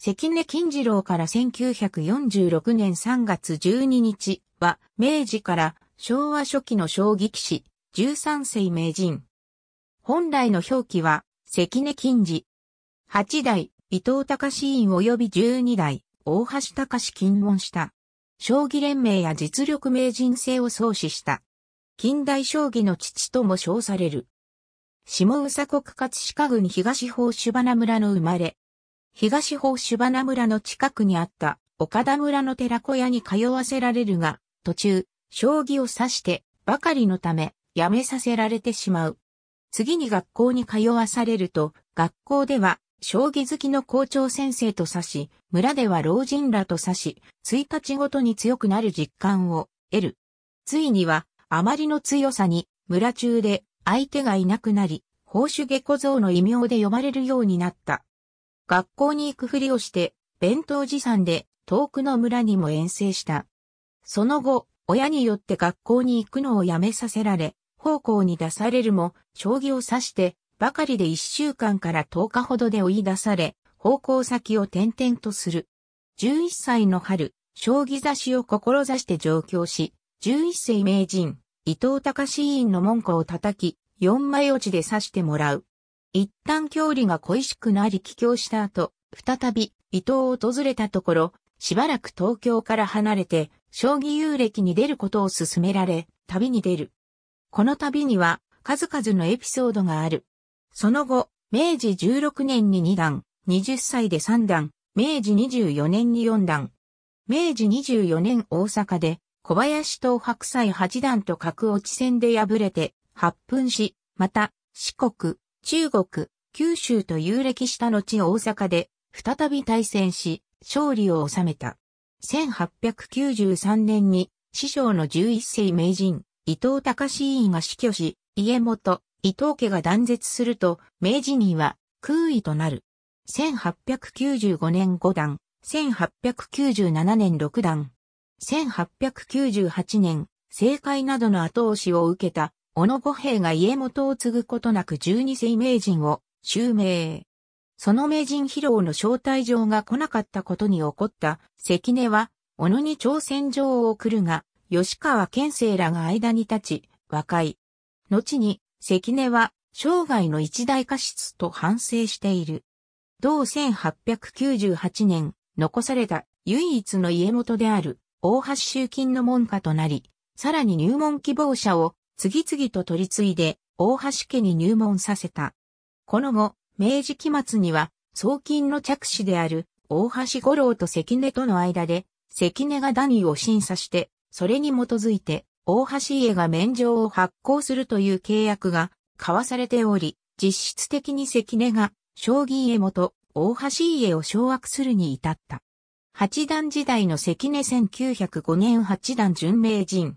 関根金次郎から1946年3月12日は、明治から昭和初期の将棋騎士、13世名人。本来の表記は、関根金次。8代、伊藤隆院及び12代、大橋隆金門した。将棋連盟や実力名人制を創始した。近代将棋の父とも称される。下宇佐国葛飾郡東宝芝名村の生まれ、東方芝花村の近くにあった岡田村の寺子屋に通わせられるが、途中、将棋を指してばかりのため、辞めさせられてしまう。次に学校に通わされると、学校では、将棋好きの校長先生と指し、村では老人らと指し、1日ごとに強くなる実感を得る。ついには、あまりの強さに、村中で相手がいなくなり、報酬下小僧の異名で呼ばれるようになった。学校に行くふりをして、弁当持参で遠くの村にも遠征した。その後、親によって学校に行くのをやめさせられ、奉公に出されるも、将棋を指して、ばかりで1週間から10日ほどで追い出され、奉公先を転々とする。11歳の春、将棋指しを志して上京し、11世名人、伊藤隆委員の門戸を叩き、4枚落ちで指してもらう。一旦郷里が恋しくなり帰郷した後、再び伊藤を訪れたところ、しばらく東京から離れて、将棋遊歴に出ることを勧められ、旅に出る。この旅には、数々のエピソードがある。その後、明治16年に2段、20歳で3段、明治24年に4段。明治24年大阪で、小林東白菜八段と角落ち戦で敗れて、発奮し、また、四国、中国、九州と遊歴した後大阪で、再び対戦し、勝利を収めた。1893年に、師匠の11世名人、伊藤隆委員が死去し、家元、伊藤家が断絶すると、明治には空位となる。1895年5段、1897年6段、1898年、政界などの後押しを受けた小野五兵が家元を継ぐことなく十二世名人を襲名。その名人披露の招待状が来なかったことに起こった関根は、小野に挑戦状を送るが、吉川県政らが間に立ち、和解。後に、関根は、生涯の一大過失と反省している。同1898年、残された唯一の家元である大橋集金の門下となり、さらに入門希望者を次々と取り次いで、大橋家に入門させた。この後、明治期末には、送金の着手である、大橋五郎と関根との間で、関根がダニーを審査して、それに基づいて、大橋家が免状を発行するという契約が交わされており、実質的に関根が、将棋家元、大橋家を掌握するに至った。八段時代の関根1905年八段準名人。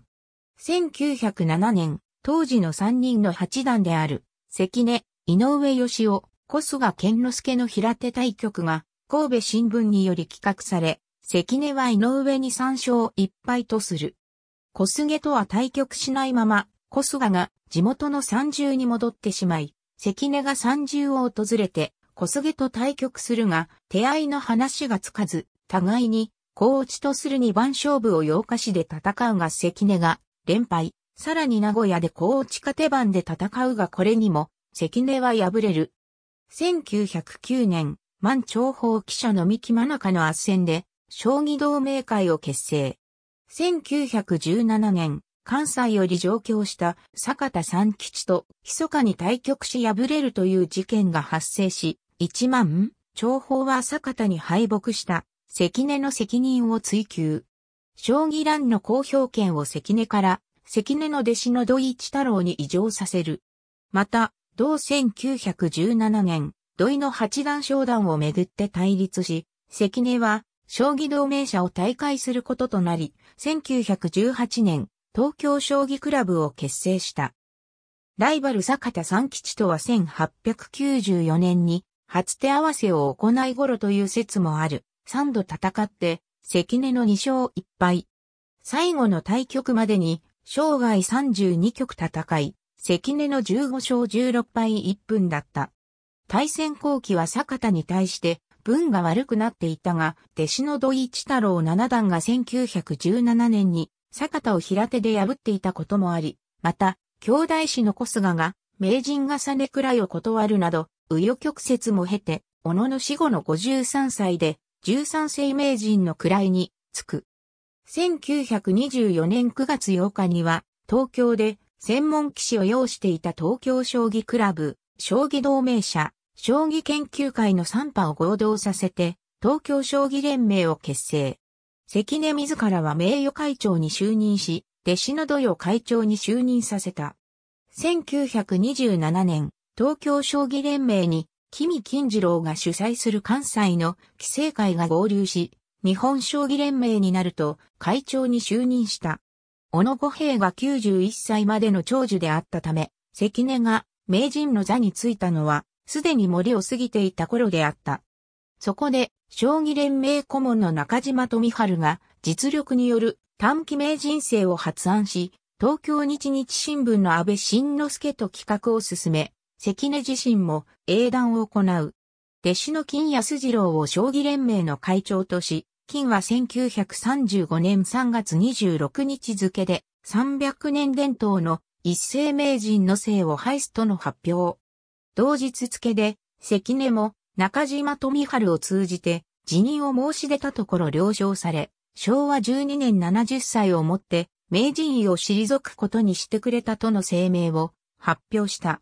1907年、当時の3人の八段である、関根、井上義雄、小菅健之助の平手対局が、神戸新聞により企画され、関根は井上に3勝1敗とする。小菅とは対局しないまま、小菅が地元の三重に戻ってしまい、関根が三重を訪れて、小菅と対局するが、手合いの話がつかず、互いに、高落ちとする二番勝負を8日市で戦うが関根が、連敗、さらに名古屋で高地下手番で戦うがこれにも、関根は敗れる。1909年、満長報記者の三木真中の圧戦で、将棋同盟会を結成。1917年、関西より上京した坂田三吉と密かに対局し敗れるという事件が発生し、一万、長報は坂田に敗北した関根の責任を追求。将棋欄の公表権を関根から、関根の弟子の土井一太郎に移譲させる。また、同1917年、土井の八段商談をめぐって対立し、関根は、将棋同盟者を退会することとなり、1918年、東京将棋クラブを結成した。ライバル坂田三吉とは1894年に、初手合わせを行い頃という説もある。三度戦って、関根の2勝1敗。最後の対局までに、生涯32局戦い、関根の15勝16敗1分だった。対戦後期は坂田に対して、分が悪くなっていたが、弟子の土井一太郎七段が1917年に、坂田を平手で破っていたこともあり、また、兄弟子の小菅が、名人がさねくらいを断るなど、右余曲折も経て、小野の死後の53歳で、13世名人の位につく。1924年9月8日には、東京で専門棋士を要していた東京将棋クラブ、将棋同盟者、将棋研究会の3派を合同させて、東京将棋連盟を結成。関根自らは名誉会長に就任し、弟子の土曜会長に就任させた。1927年、東京将棋連盟に君金次郎が主催する関西の規制会が合流し、日本将棋連盟になると会長に就任した。小野五平が91歳までの長寿であったため、関根が名人の座に就いたのは、すでに森を過ぎていた頃であった。そこで、将棋連盟顧問の中島富春が、実力による短期名人制を発案し、東京日日新聞の安倍晋之助と企画を進め、関根自身も英断を行う。弟子の金安次郎を将棋連盟の会長とし、金は1935年3月26日付で300年伝統の一世名人の姓を廃すとの発表。同日付で関根も中島富春を通じて辞任を申し出たところ了承され、昭和12年70歳をもって名人位を退くことにしてくれたとの声明を発表した。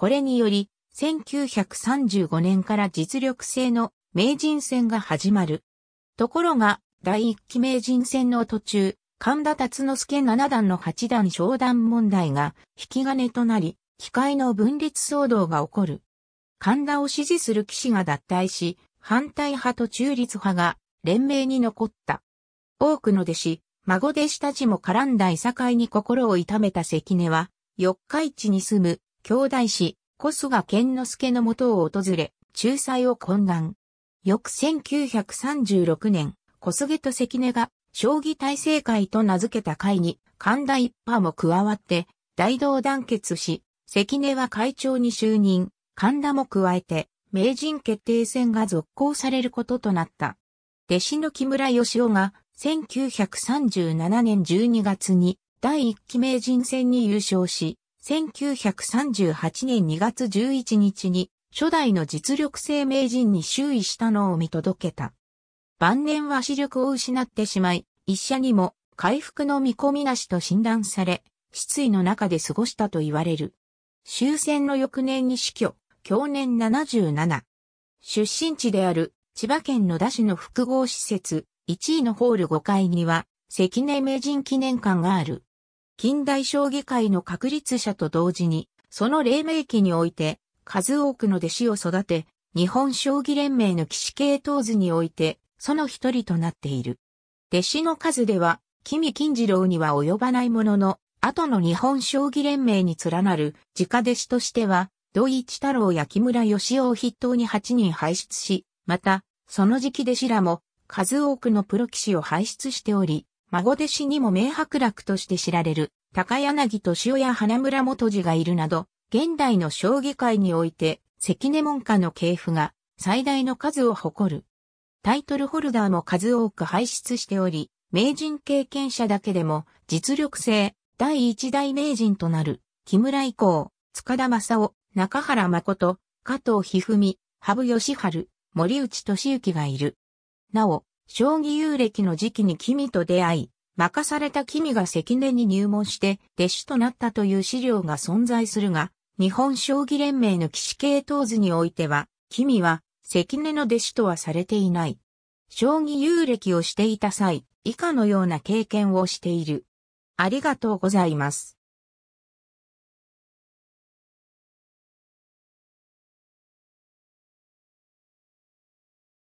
これにより、1935年から実力制の名人戦が始まる。ところが、第1期名人戦の途中、神田達之助七段の八段昇段問題が引き金となり、機械の分裂騒動が起こる。神田を支持する騎士が脱退し、反対派と中立派が連名に残った。多くの弟子、孫弟子たちも絡んだいさかいに心を痛めた関根は、四日市に住む兄弟子、小菅健之助の元を訪れ、仲裁を懇願。翌1936年、小菅と関根が、将棋体制会と名付けた会に、神田一派も加わって、大同団結し、関根は会長に就任、神田も加えて、名人決定戦が続行されることとなった。弟子の木村義雄が、1937年12月に、第1期名人戦に優勝し、1938年2月11日に初代の実力性名人に周囲したのを見届けた。晩年は視力を失ってしまい、一社にも回復の見込みなしと診断され、失意の中で過ごしたと言われる。終戦の翌年に死去、去年77。出身地である千葉県野田市の複合施設、1位のホール5階には、関根名人記念館がある。近代将棋界の確立者と同時に、その黎明期において、数多くの弟子を育て、日本将棋連盟の騎士系統図において、その一人となっている。弟子の数では、君金次郎には及ばないものの、後の日本将棋連盟に連なる直弟子としては、土井一太郎や木村義雄を筆頭に8人輩出し、また、その時期弟子らも、数多くのプロ棋士を輩出しており、孫弟子にも明白楽として知られる。高柳敏夫や花村元次がいるなど、現代の将棋界において、関根門下の系譜が最大の数を誇る。タイトルホルダーも数多く輩出しており、名人経験者だけでも実力性第一代名人となる木村以降、塚田正夫、中原誠、加藤一二三、羽生善治、森内俊之がいる。なお、将棋遊歴の時期に君と出会い、任された君が関根に入門して弟子となったという資料が存在するが、日本将棋連盟の騎士系統図においては、君は関根の弟子とはされていない。将棋遊歴をしていた際、以下のような経験をしている。ありがとうございます。